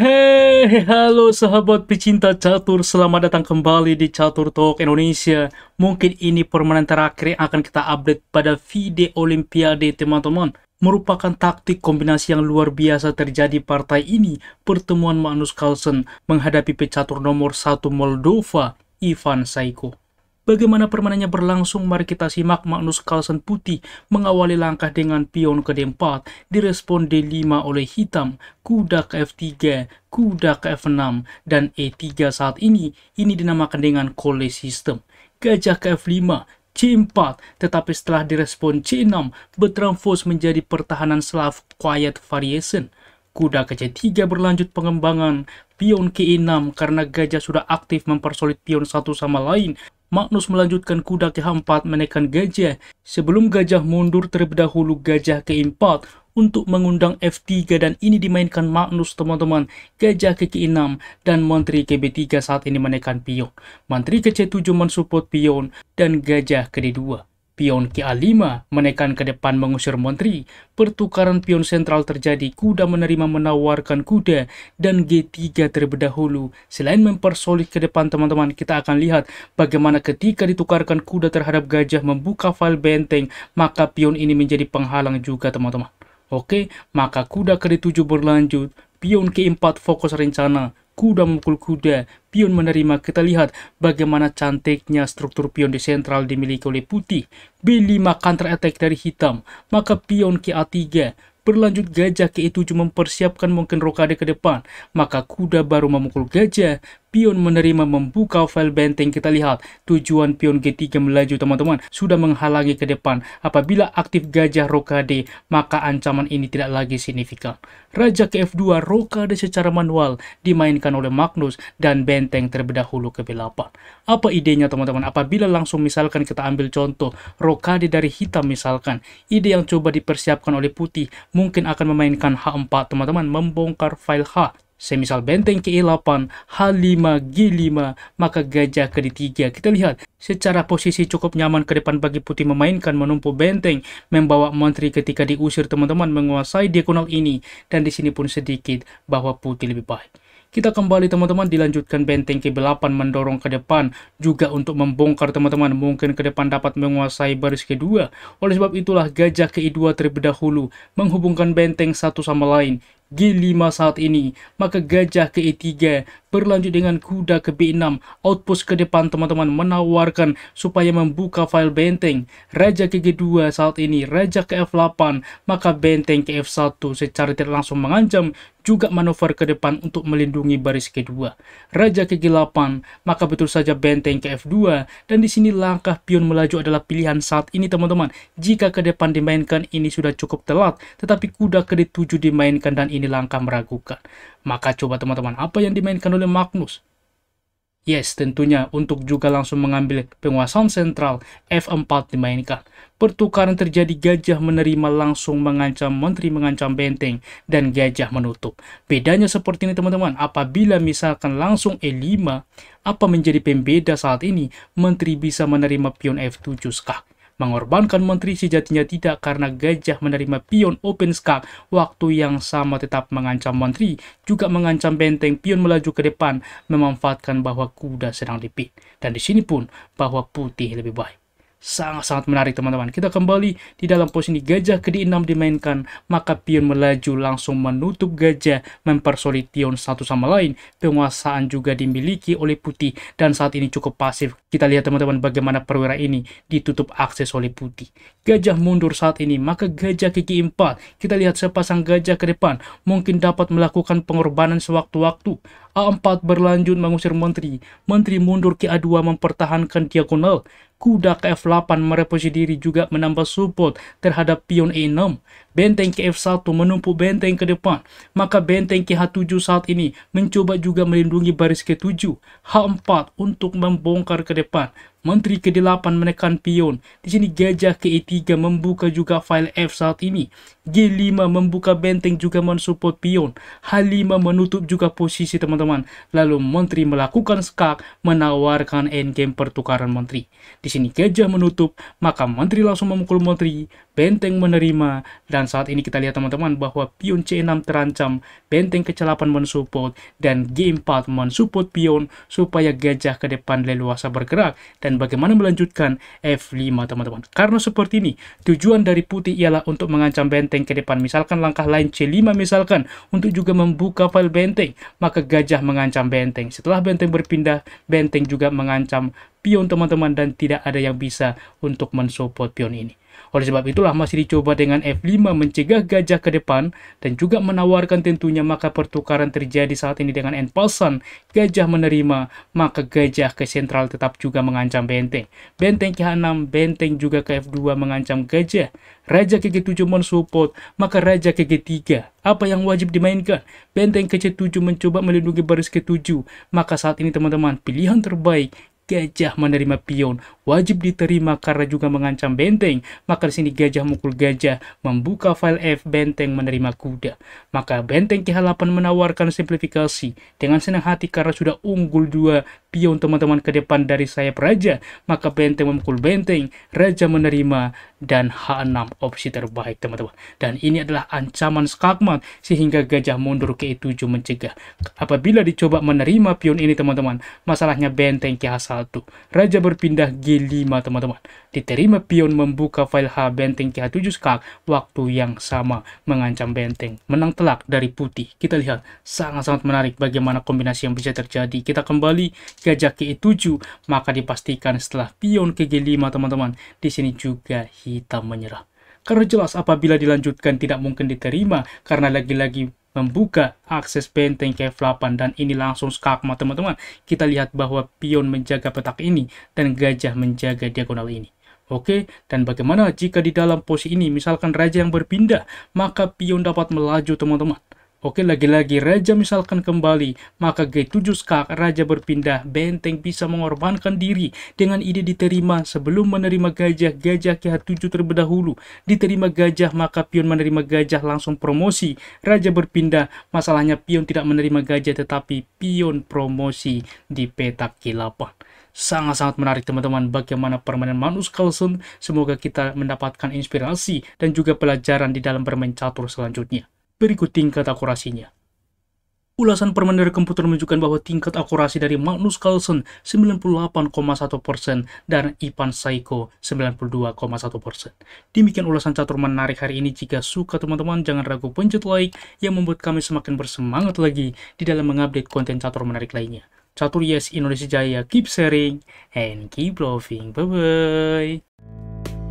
Hei, halo sahabat pecinta catur, selamat datang kembali di Catur Talk Indonesia. Mungkin ini permainan terakhir yang akan kita update pada video Olimpiade, teman-teman. Merupakan taktik kombinasi yang luar biasa terjadi partai ini, pertemuan Magnus Carlsen menghadapi pecatur nomor satu Moldova, Ivan Saiko. Bagaimana permainannya berlangsung, mari kita simak Magnus Carlsen putih mengawali langkah dengan pion ke D4, direspon D5 oleh hitam, kuda ke F3, kuda ke F6, dan E3 saat ini, ini dinamakan dengan kole system. Gajah ke F5, C4, tetapi setelah direspon C6, bertransfus menjadi pertahanan Slav Quiet Variation. Kuda kc 3 berlanjut pengembangan pion Ki6 karena gajah sudah aktif mempersolid pion satu sama lain. Magnus melanjutkan kuda Ki4 menekan gajah. Sebelum gajah mundur terlebih dahulu gajah Ki4 untuk mengundang F3 dan ini dimainkan Magnus teman-teman, gajah ke k 6 dan menteri ke B3 saat ini menekan pion. Menteri ke C7 mensupport pion dan gajah ke D2. Pion KA5 menekan ke depan mengusir menteri Pertukaran pion sentral terjadi, kuda menerima menawarkan kuda, dan G3 terlebih dahulu. Selain mempersolid ke depan teman-teman, kita akan lihat bagaimana ketika ditukarkan kuda terhadap gajah membuka file benteng, maka pion ini menjadi penghalang juga teman-teman. Oke, maka kuda ke 7 berlanjut, pion K4 fokus rencana, kuda memukul kuda, pion menerima, kita lihat bagaimana cantiknya struktur pion di sentral dimiliki oleh putih. B5 counter attack dari hitam, maka pion ke A3, berlanjut gajah ke E7 mempersiapkan mungkin rokade ke depan, maka kuda baru memukul gajah, pion menerima membuka file benteng. Kita lihat tujuan pion G3 melaju teman-teman sudah menghalangi ke depan. Apabila aktif gajah rokade maka ancaman ini tidak lagi signifikan. Raja ke F2 rokade secara manual dimainkan oleh Magnus dan benteng terlebih dahulu ke B8. Apa idenya teman-teman? Apabila langsung misalkan kita ambil contoh rokade dari hitam misalkan. Ide yang coba dipersiapkan oleh putih mungkin akan memainkan H4 teman-teman membongkar file H Semisal benteng ke-8, H5, G5, maka gajah ke 3 Kita lihat, secara posisi cukup nyaman ke depan bagi putih memainkan menumpu benteng, membawa menteri ketika diusir teman-teman menguasai diagonal ini, dan di sini pun sedikit bahwa putih lebih baik. Kita kembali teman-teman dilanjutkan benteng ke-8 mendorong ke depan juga untuk membongkar teman-teman mungkin ke depan dapat menguasai baris kedua. Oleh sebab itulah gajah ke 2 terlebih dahulu menghubungkan benteng satu sama lain. G5 saat ini. Maka gajah ke E3 berlanjut dengan kuda ke B6. Outpost ke depan teman-teman menawarkan supaya membuka file benteng. Raja ke G2 saat ini, raja ke F8, maka benteng ke F1 secara tidak langsung mengancam juga manuver ke depan untuk melindungi baris kedua. Raja ke G8, maka betul saja benteng ke F2, dan di sini langkah pion melaju adalah pilihan saat ini teman-teman. Jika ke depan dimainkan ini sudah cukup telat, tetapi kuda ke D7 dimainkan dan ini ini langkah meragukan. Maka coba teman-teman, apa yang dimainkan oleh Magnus? Yes, tentunya untuk juga langsung mengambil penguasaan sentral, F4 dimainkan. Pertukaran terjadi gajah menerima langsung mengancam menteri mengancam benteng dan gajah menutup. Bedanya seperti ini teman-teman, apabila misalkan langsung E5, apa menjadi pembeda saat ini? Menteri bisa menerima pion F7 skak mengorbankan menteri sejatinya tidak karena gajah menerima pion open skak waktu yang sama tetap mengancam menteri juga mengancam benteng pion melaju ke depan memanfaatkan bahwa kuda sedang dipit dan di sini pun bahwa putih lebih baik sangat-sangat menarik teman-teman. Kita kembali di dalam posisi gajah ke 6 dimainkan, maka pion melaju langsung menutup gajah, mempersulit pion satu sama lain. Penguasaan juga dimiliki oleh putih dan saat ini cukup pasif. Kita lihat teman-teman bagaimana perwira ini ditutup akses oleh putih. Gajah mundur saat ini, maka gajah kiki 4. Kita lihat sepasang gajah ke depan mungkin dapat melakukan pengorbanan sewaktu-waktu A4 berlanjut mengusir menteri. Menteri mundur ke A2 mempertahankan diagonal. Kuda ke F8 mereposisi diri juga menambah support terhadap pion E6. Benteng ke F1 menumpuk benteng ke depan. Maka benteng ke H7 saat ini mencoba juga melindungi baris ke-7. H4 untuk membongkar ke depan. Menteri ke-8 menekan pion. Di sini gajah ke 3 membuka juga file F saat ini. G5 membuka benteng juga mensupport pion. H5 menutup juga posisi teman-teman. Lalu menteri melakukan skak menawarkan endgame pertukaran menteri. Di sini gajah menutup, maka menteri langsung memukul menteri, benteng menerima, dan saat ini kita lihat teman-teman bahwa pion C6 terancam, benteng ke-8 mensupport, dan G4 mensupport pion supaya gajah ke depan leluasa bergerak. Dan dan bagaimana melanjutkan F5 teman-teman. Karena seperti ini, tujuan dari putih ialah untuk mengancam benteng ke depan. Misalkan langkah lain C5 misalkan untuk juga membuka file benteng, maka gajah mengancam benteng. Setelah benteng berpindah, benteng juga mengancam pion teman-teman dan tidak ada yang bisa untuk mensupport pion ini. Oleh sebab itulah masih dicoba dengan F5 mencegah gajah ke depan dan juga menawarkan tentunya maka pertukaran terjadi saat ini dengan n-pulsan. Gajah menerima, maka gajah ke sentral tetap juga mengancam benteng. Benteng ke H6, benteng juga ke F2 mengancam gajah. Raja ke G7 mensupport, maka raja ke G3. Apa yang wajib dimainkan? Benteng ke C7 mencoba melindungi baris ke-7. Maka saat ini teman-teman, pilihan terbaik Gajah menerima pion wajib diterima karena juga mengancam benteng. Maka di sini gajah mukul gajah membuka file F benteng menerima kuda. Maka benteng kh 8 menawarkan simplifikasi dengan senang hati karena sudah unggul dua pion teman-teman ke depan dari sayap raja. Maka benteng memukul benteng, raja menerima dan H6 opsi terbaik teman-teman. Dan ini adalah ancaman skakmat sehingga gajah mundur ke E7 mencegah. Apabila dicoba menerima pion ini teman-teman, masalahnya benteng KH1. Raja berpindah G g teman-teman. Diterima pion membuka file H benteng k 7 skak waktu yang sama mengancam benteng. Menang telak dari putih. Kita lihat sangat-sangat menarik bagaimana kombinasi yang bisa terjadi. Kita kembali gajah ke E7 maka dipastikan setelah pion ke G5 teman-teman. Di sini juga hitam menyerah. Karena jelas apabila dilanjutkan tidak mungkin diterima karena lagi-lagi membuka akses benteng ke 8 dan ini langsung skakma teman-teman. Kita lihat bahwa pion menjaga petak ini dan gajah menjaga diagonal ini. Oke, dan bagaimana jika di dalam posisi ini misalkan raja yang berpindah, maka pion dapat melaju teman-teman. Oke, lagi-lagi raja misalkan kembali, maka G7 skak raja berpindah, benteng bisa mengorbankan diri dengan ide diterima sebelum menerima gajah, gajah ke 7 terlebih dahulu. Diterima gajah, maka pion menerima gajah langsung promosi. Raja berpindah, masalahnya pion tidak menerima gajah tetapi pion promosi di petak kilapah sangat-sangat menarik teman-teman bagaimana permainan manus Carlsen. Semoga kita mendapatkan inspirasi dan juga pelajaran di dalam bermain catur selanjutnya berikut tingkat akurasinya. Ulasan permen dari komputer menunjukkan bahwa tingkat akurasi dari Magnus Carlsen 98,1% dan Ipan Saiko 92,1%. Demikian ulasan catur menarik hari ini. Jika suka teman-teman, jangan ragu pencet like yang membuat kami semakin bersemangat lagi di dalam mengupdate konten catur menarik lainnya. Catur Yes Indonesia Jaya, keep sharing and keep loving. Bye-bye.